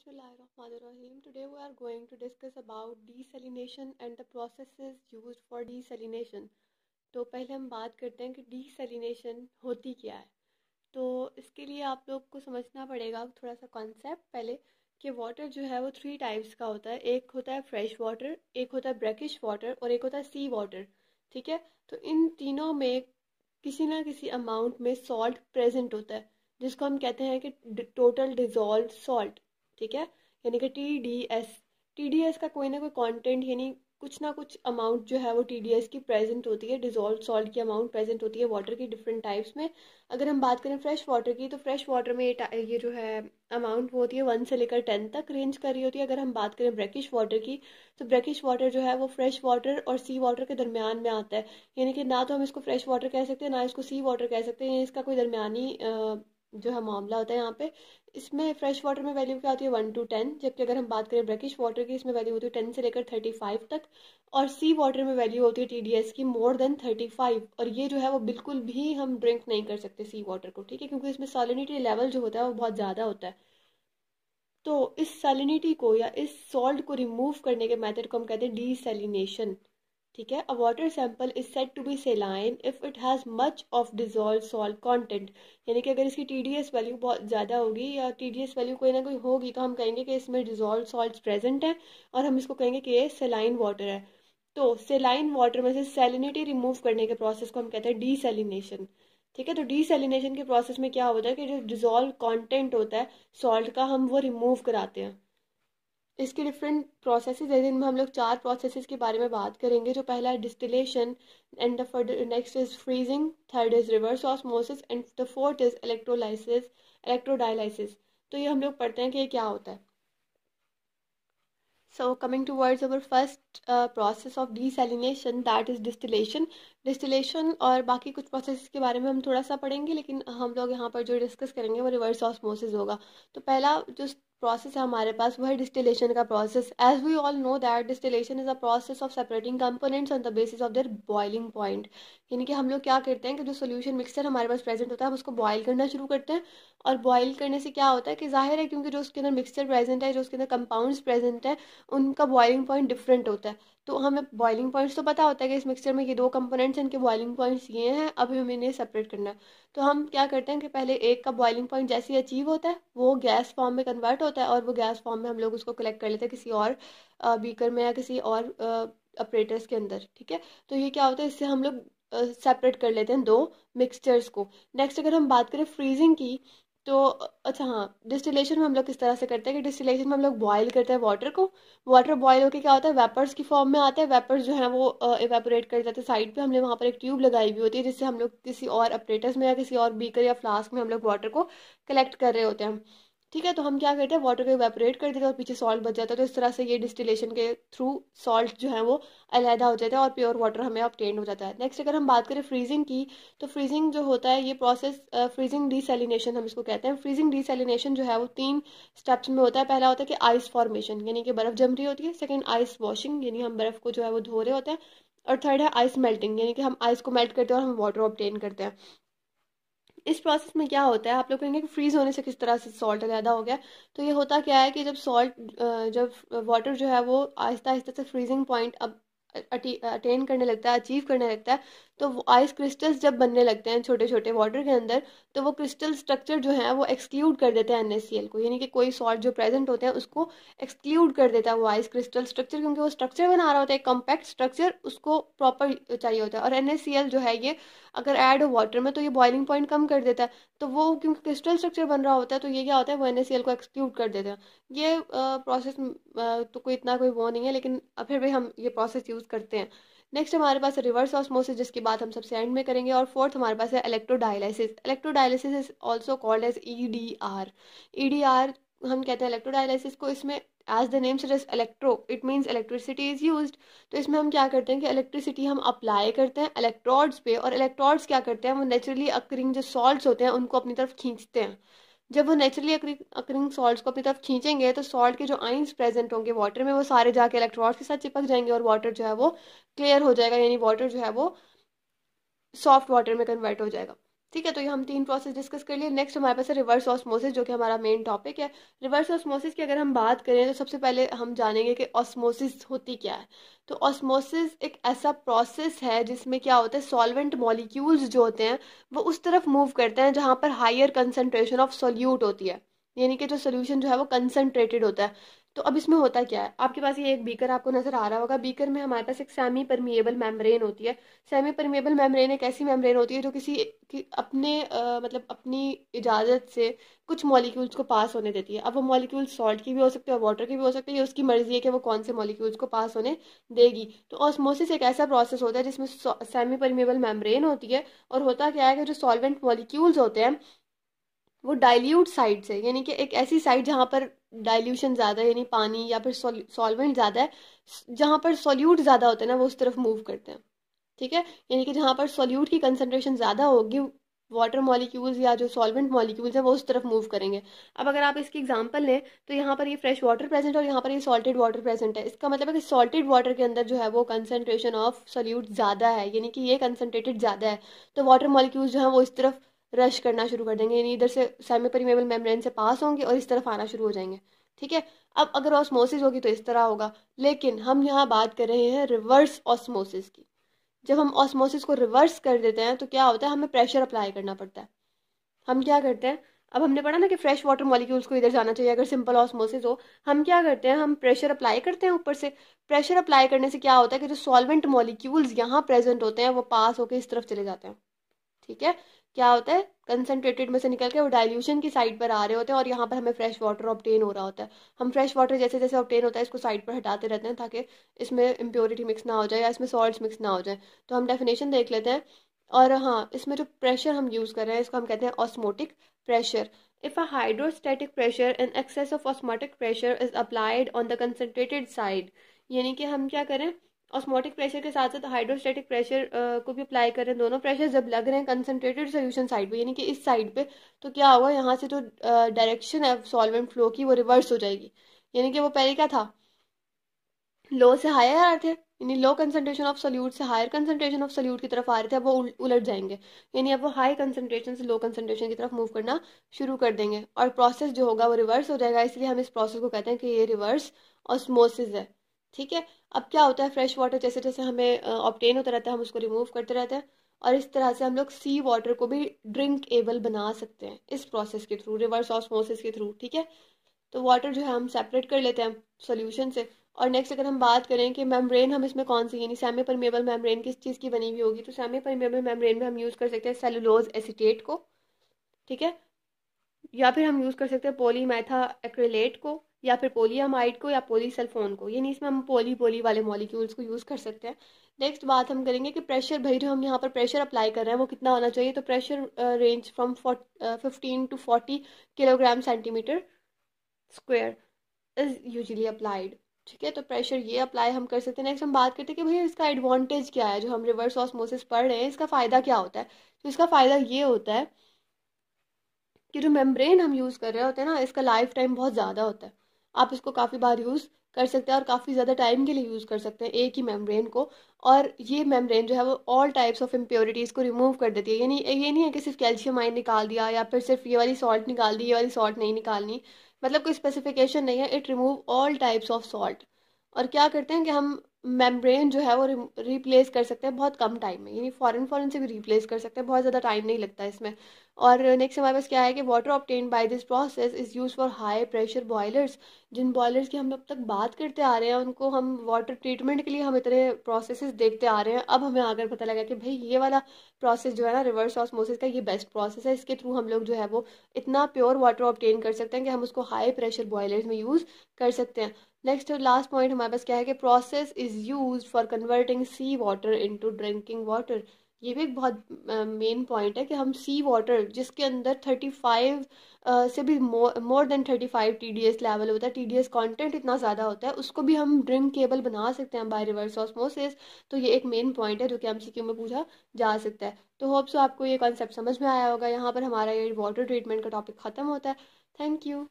Bismillahirrahmanirrahim. Today we are going to discuss about desalination and the processes used for desalination तो पहले हम बात करते हैं कि डीसेलिनेशन होती क्या है तो इसके लिए आप लोग को समझना पड़ेगा थोड़ा सा कॉन्सेप्ट पहले कि वाटर जो है वो थ्री टाइप्स का होता है एक होता है फ्रेश वाटर एक होता है ब्रैकिश वाटर और एक होता है सी वाटर ठीक है तो इन तीनों में किसी ना किसी अमाउंट में सॉल्ट प्रेजेंट होता है जिसको हम कहते हैं कि टोटल डिजॉल्व सॉल्ट ठीक है यानी कि T D S T D S का कोई ना कोई कॉन्टेंट यानी कुछ ना कुछ अमाउंट जो है वो टी डी एस की प्रेजेंट होती है डिजोल्व सॉल्ट की अमाउंट प्रेजेंट होती है वाटर की डिफरेंट टाइप्स में अगर हम बात करें फ्रेश वाटर की तो फ्रेश वाटर में ये, ये जो है अमाउंट होती है वन से लेकर टेन तक रेंज कर रही होती है अगर हम बात करें ब्रैकिश वाटर की तो ब्रैकिश वाटर जो है वो फ्रेश वाटर और सी वाटर के दरमियान में आता है यानी कि ना तो हम इसको फ्रेश वाटर कह सकते हैं ना इसको सी वाटर कह सकते हैं इसका कोई दरमियानी जो है मामला होता है यहाँ पे इसमें फ्रेश वाटर में वैल्यू क्या होती है वन टू टेन जबकि अगर हम बात करें ब्रेकिश वाटर की इसमें वैल्यू होती है टेन से लेकर थर्टी फाइव तक और सी वाटर में वैल्यू होती है टीडीएस की मोर देन थर्टी फाइव और ये जो है वो बिल्कुल भी हम ड्रिंक नहीं कर सकते सी वाटर को ठीक है क्योंकि इसमें सॉलिनिटी लेवल जो होता है वो बहुत ज़्यादा होता है तो इस सैलिनिटी को या इस सॉल्ट को रिमूव करने के मेथड को हम कहते हैं डीसेलिनेशन ठीक है a water sample is said to be saline if it has much of dissolve salt content यानी कि अगर इसकी टी डी एस वैल्यू बहुत ज़्यादा होगी या टी डी एस वैल्यू कोई ना कोई होगी तो हम कहेंगे कि इसमें डिजोल्व सॉल्ट प्रेजेंट है और हम इसको कहेंगे कि ये सेलाइन वाटर है तो सेलाइन वाटर में से सेलिनिटी रिमूव करने के प्रोसेस को हम कहते हैं डीसेलिनेशन ठीक है तो डीसेलिनेशन के प्रोसेस में क्या होता है कि जो डिजोल्व कॉन्टेंट होता है सॉल्ट का हम वो रिमूव कराते हैं इसके डिफरेंट प्रोसेसेस है जिनमें हम लोग चार प्रोसेसेस के बारे में बात करेंगे जो पहला है distillation and the next is freezing third is reverse osmosis and the fourth is electrolysis electrodialysis तो ये हम लोग पढ़ते हैं कि ये क्या होता है so coming towards our first uh, process of desalination that is distillation distillation और बाकी कुछ प्रोसेस के बारे में हम थोड़ा सा पढ़ेंगे लेकिन हम लोग यहाँ पर जो डिस्कस करेंगे वो रिवर्स ऑस्मोसिस होगा तो पहला जो प्रोसेस है हमारे पास वो है डिस्टिलेशन का process as we all know that distillation is a process of separating components on the basis of their boiling point यानी कि हम लोग क्या करते हैं कि जो सोल्यूशन मिक्सचर हमारे पास प्रेजेंट होता है हम उसको बॉयल करना शुरू करते हैं और बॉयल करने से क्या होता है कि जाहिर है क्योंकि जो उसके अंदर मिक्सचर प्रेजेंट है जो उसके अंदर कंपाउंड्स प्रेजेंट है उनका बॉइलिंग पॉइंट डिफरेंट होता है तो हमें बॉइलिंग पॉइंट्स तो पता होता है कि इस मिक्सचर में ये दो कंपोनेंट्स हैं इनके बॉइलिंग पॉइंट्स ये हैं अभी हमें इन्हें सेपरेट करना है तो हम क्या करते हैं कि पहले एक का बॉइलिंग पॉइंट जैसे ही अचीव होता है वो गैस फॉर्म में कन्वर्ट होता है और वो गैस फॉर्म में हम लोग उसको कलेक्ट कर लेते हैं किसी और बीकर में या किसी और ऑपरेटर्स के अंदर ठीक है तो ये क्या होता है इससे हम लोग सेपरेट कर लेते हैं दो मिक्सचर्स को नेक्स्ट अगर हम बात करें फ्रीजिंग की तो अच्छा हाँ डिस्टिलेशन में हम लोग किस तरह से करते हैं कि डिस्टिलेशन में हम लोग बॉयल करते हैं वाटर को वाटर बॉयल होकर क्या होता है वेपर्स की फॉर्म में आता है वेपर्स जो है वो एवेपोरेट कर जाते हैं साइड पे हमने वहाँ पर एक ट्यूब लगाई हुई होती है जिससे हम लोग किसी और अपरेटस में या किसी और बीकर या फ्लास्क में हम लोग वाटर को कलेक्ट कर रहे होते हैं ठीक है तो हम क्या करते हैं वाटर को वेपरेट कर देते हैं और पीछे सॉल्ट बच जाता है तो इस तरह से ये डिस्टिलेशन के थ्रू सॉल्ट जो है वो अलहदा हो जाता है और प्योर वाटर हमें ऑप्टेन हो जाता है नेक्स्ट अगर हम बात करें फ्रीजिंग की तो फ्रीजिंग जो होता है ये प्रोसेस फ्रीजिंग डीसेलिनेशन हम इसको कहते हैं फ्रीजिंग डीसेलिनेशन जो है वो तीन स्टेप्स में होता है पहला होता है कि आइस फॉर्मेशन यानी कि बर्फ़ जम रही होती है सेकेंड आइस वॉशिंग यानी हम बर्फ़ को जो है वो धो रहे होते हैं और थर्ड है आइस मेल्टिंग यानी कि हम आइस को मेल्ट करते हैं और हम वाटर ऑप्टेन करते हैं इस प्रोसेस में क्या होता है आप लोग कहेंगे कि फ्रीज होने से किस तरह से सॉल्ट अलहदा हो गया तो ये होता क्या है कि जब सॉल्ट जब वाटर जो है वो आहिस्ता आहिस्ता से फ्रीजिंग पॉइंट अब अटेन करने लगता है अचीव करने लगता है तो वो आइस क्रिस्टल्स जब बनने लगते हैं छोटे छोटे वाटर के अंदर तो वो क्रिस्टल स्ट्रक्चर जो है वो एक्सक्लूड कर देते हैं एन को यानी कि कोई सॉल्ट जो प्रेजेंट होते हैं उसको एक्सक्लूड कर देता है वो आइस क्रिस्टल स्ट्रक्चर क्योंकि वो स्ट्रक्चर बना रहा होता है कॉम्पैक्ट स्ट्रक्चर उसको प्रॉपर चाहिए होता है और एन जो है ये अगर एड हो वाटर में तो ये बॉइलिंग पॉइंट कम कर देता है तो वो क्योंकि क्रिस्टल स्ट्रक्चर बन रहा होता है तो ये क्या होता है वो एन को एक्सक्लूड कर देता है ये प्रोसेस तो कोई इतना कोई वो नहीं है लेकिन फिर भी हम ये प्रोसेस यूज़ करते हैं नेक्स्ट हमारे पास रिवर्स ऑस्मोसिस जिसकी बात हम सबसे एंड में करेंगे और फोर्थ हमारे पास है electrodialysis electrodialysis is also called as E D R E D R हम कहते हैं इलेक्ट्रोडायलिसिस को इसमें as the name suggest electro it means electricity is use तो इसमें हम क्या करते हैं कि इलेक्ट्रिसिटी हम अप्लाई करते हैं इलेक्ट्रॉड्स पे और इलेक्ट्रॉड्स क्या करते हैं वो नेचुरली अक्रिंग जो सॉल्ट होते हैं उनको अपनी तरफ खींचते हैं जब वो नेचुरली अक्रिंग सॉल्ट को अपनी तरफ खींचेंगे तो सॉल्ट के जो आइंस प्रेजेंट होंगे वाटर में वो सारे जाके इलेक्ट्रॉन्स के साथ चिपक जाएंगे और वाटर जो है वो क्लियर हो जाएगा यानी वाटर जो है वो सॉफ्ट वाटर में कन्वर्ट हो जाएगा ठीक है तो ये हम तीन प्रोसेस डिस्कस कर लिए नेक्स्ट हमारे पास है रिवर्स ऑस्मोसिस जो कि हमारा मेन टॉपिक है रिवर्स ऑस्मोसिस की अगर हम बात करें तो सबसे पहले हम जानेंगे कि ऑस्मोसिस होती क्या है तो ऑस्मोसिस एक ऐसा प्रोसेस है जिसमें क्या होता है सॉल्वेंट मॉलिक्यूल्स जो होते हैं वो उस तरफ मूव करते हैं जहाँ पर हायर कंसनट्रेशन ऑफ सोल्यूट होती है यानी कि जो सोल्यूशन जो है वो कंसनट्रेटेड होता है तो अब इसमें होता क्या है आपके पास ये एक बीकर आपको नजर आ रहा होगा बीकर में हमारे पास एक सेमी परमिएबल मेम्ब्रेन होती है सेमी परमिएबल मेम्ब्रेन एक ऐसी मेम्ब्रेन होती है जो किसी कि अपने आ, मतलब अपनी इजाज़त से कुछ मॉलिक्यूल्स को पास होने देती है अब वो मॉलिक्यूल सॉल्ट की भी हो सकते हैं वाटर की भी हो सकते हैं ये उसकी मर्जी है कि वो कौन से मॉलिक्यूल्स को पास होने देगी तो ऑस्मोसिस एक ऐसा प्रोसेस होता है जिसमें सेमी परमिएबल मेम्ब्रेन होती है और होता क्या है कि जो सॉल्वेंट मॉलिक्यूल्स होते हैं वो डाइल्यूट साइड से यानी कि एक ऐसी साइड जहाँ पर डाइल्यूशन ज़्यादा है यानी पानी या फिर सॉल्वेंट ज़्यादा है जहाँ पर सॉल्यूट ज़्यादा होते हैं ना वो उस तरफ मूव करते हैं ठीक है यानी कि जहाँ पर सॉल्यूट की कंसनट्रेशन ज़्यादा होगी वाटर मॉलिक्यूल्स या जो सॉल्वेंट मॉलिक्यूल्स हैं वो उस तरफ मूव करेंगे अब अगर आप इसकी एग्जांपल लें तो यहाँ पर ये फ्रेश वाटर प्रेजेंट है और यहाँ पर ये सॉल्टेड वाटर प्रेजेंट है इसका मतलब है कि सॉल्टेड वाटर के अंदर जो है वो कंसनट्रेशन ऑफ सॉल्यूट ज़्यादा है यानी कि ये कंसनट्रेटेड ज़्यादा है तो वाटर मॉलिक्यूल्स जो है वो इस तरफ रश करना शुरू कर देंगे यानी इधर से सेमी परमेबल मेम्ब्रेन से पास होंगे और इस तरफ आना शुरू हो जाएंगे ठीक है अब अगर ऑस्मोसिस होगी तो इस तरह होगा लेकिन हम यहाँ बात कर रहे हैं रिवर्स ऑस्मोसिस की जब हम ऑस्मोसिस को रिवर्स कर देते हैं तो क्या होता है हमें प्रेशर अप्लाई करना पड़ता है हम क्या करते हैं अब हमने पढ़ा ना कि फ्रेश वाटर मॉलिक्यूल्स को इधर जाना चाहिए अगर सिंपल ऑस्मोसिस हो हम क्या करते हैं हम प्रेशर अप्लाई करते हैं ऊपर से प्रेशर अप्लाई करने से क्या होता है कि जो सॉल्वेंट मॉलिक्यूल्स यहाँ प्रेजेंट होते हैं वो पास होकर इस तरफ चले जाते हैं ठीक है क्या होता है कंसनट्रेटेड में से निकल के वो डाइल्यूशन की साइड पर आ रहे होते हैं और यहाँ पर हमें फ्रेश वाटर ऑप्टेन हो रहा होता है हम फ्रेश वाटर जैसे जैसे ऑप्टेन होता है इसको साइड पर हटाते रहते हैं ताकि इसमें इम्प्योरिटी मिक्स ना हो जाए या इसमें सॉल्ट मिक्स ना हो जाए तो हम डेफिनेशन देख लेते हैं और हाँ इसमें जो प्रेशर हम यूज़ कर रहे हैं इसको हम कहते हैं osmotic pressure if a hydrostatic pressure in excess of osmotic pressure is applied on the concentrated side यानी कि हम क्या करें ऑस्मोटिक प्रेशर के साथ साथ हाइड्रोस्टेटिक प्रेशर को भी अप्लाई करें दोनों प्रेशर जब लग रहे हैं कंसनट्रेटेड सोल्यूशन साइड पे यानी कि इस साइड पे तो क्या होगा यहाँ से जो तो डायरेक्शन है सॉल्वेंट फ्लो की वो रिवर्स हो जाएगी यानी कि वो पहले क्या था लो से हायर आ रहे थे यानी लो कंसनट्रेशन ऑफ सोल्यूट से हायर कंसनट्रेशन ऑफ सोल्यूट की तरफ आ रहे थे अब वो उलट जाएंगे यानी अब वो हाई कंसनट्रेशन से लो कंसनट्रेशन की तरफ मूव करना शुरू कर देंगे और प्रोसेस जो होगा वो रिवर्स हो जाएगा इसलिए हम इस प्रोसेस को कहते हैं कि ये रिवर्स ऑस्मोसिस है ठीक है अब क्या होता है फ्रेश वाटर जैसे जैसे हमें ऑप्टेन होता रहता है हम उसको रिमूव करते रहते हैं और इस तरह से हम लोग सी वाटर को भी ड्रिंक एबल बना सकते हैं इस प्रोसेस के थ्रू रिवर्स ऑस्मोसिस के थ्रू ठीक है तो वाटर जो है हम सेपरेट कर लेते हैं सोल्यूशन से और नेक्स्ट अगर हम बात करें कि मेम्ब्रेन हम इसमें कौन सी यानी सेमी परमेबल मेम्ब्रेन किस चीज़ की बनी हुई होगी तो सेमी परमेबल मेम्ब्रेन में हम यूज़ कर सकते हैं सेलुलोज एसिटेट को ठीक है या फिर हम यूज़ कर सकते हैं पोली मैथा एक्रेलेट को या फिर पोलियामाइड को या पोलीसल्फोन को यानी इसमें हम पोली पोली वाले मॉलिक्यूल्स को यूज़ कर सकते हैं नेक्स्ट बात हम करेंगे कि प्रेशर भाई जो हम यहाँ पर प्रेशर अप्लाई कर रहे हैं वो कितना होना चाहिए तो pressure range from fifteen to forty kilogram centimetre square is usually applied ठीक है तो प्रेशर ये अप्लाई हम कर सकते हैं नेक्स्ट हम बात करते हैं कि भैया इसका एडवांटेज क्या है जो हम रिवर्स ऑस्मोसिस पढ़ रहे हैं इसका फ़ायदा क्या होता है तो इसका फ़ायदा ये होता है कि जो मेम्ब्रेन हम यूज़ कर रहे होते हैं ना इसका लाइफ टाइम बहुत ज़्यादा होता है आप इसको काफ़ी बार यूज़ कर सकते हैं और काफ़ी ज़्यादा टाइम के लिए यूज़ कर सकते हैं एक ही मेम्ब्रेन को और ये मेम्ब्रेन जो है वो ऑल टाइप्स ऑफ इम्प्योरिटीज़ को रिमूव कर देती है यानी ये नहीं है कि सिर्फ कैल्शियम आयन निकाल दिया या फिर सिर्फ ये वाली सॉल्ट निकाल दी ये वाली सॉल्ट नहीं निकालनी मतलब कोई स्पेसिफिकेशन नहीं है it remove all types of salt और क्या करते हैं कि हम मेम्ब्रेन जो है वो रिप्लेस कर सकते हैं बहुत कम टाइम में यानी फॉरन फॉरन से भी रिप्लेस कर सकते हैं बहुत ज़्यादा टाइम नहीं लगता इसमें और नेक्स्ट हमारे पास क्या है कि water obtain by this process is use for high pressure boilers जिन बॉयलर्स की हम अब तक बात करते आ रहे हैं उनको हम वाटर ट्रीटमेंट के लिए हम इतने प्रोसेसेस देखते आ रहे हैं अब हमें आकर पता लगा कि भाई ये वाला प्रोसेस जो है ना रिवर्स ऑस्मोसिस का ये बेस्ट प्रोसेस है इसके थ्रू हम लोग जो है वो इतना प्योर वाटर ऑप्टेन कर सकते हैं कि हम उसको हाई प्रेशर बॉयलर्स में यूज़ कर सकते हैं नेक्स्ट लास्ट पॉइंट हमारे पास क्या है कि process is use for converting sea water into drinking water ये भी एक बहुत मेन पॉइंट है कि हम सी वाटर जिसके अंदर थर्टी फाइव से भी more than thirty five T D S level होता है टी डी एस कॉन्टेंट इतना ज़्यादा होता है उसको भी हम ड्रिंकेबल बना सकते हैं बाय रिवर्स ऑस्मोसिस तो ये एक मेन पॉइंट है जो कि एम सी क्यू में पूछा जा सकता है तो होप सो तो आपको ये कॉन्सेप्ट समझ में आया होगा यहाँ पर हमारा ये वाटर ट्रीटमेंट का टॉपिक ख़त्म होता है थैंक यू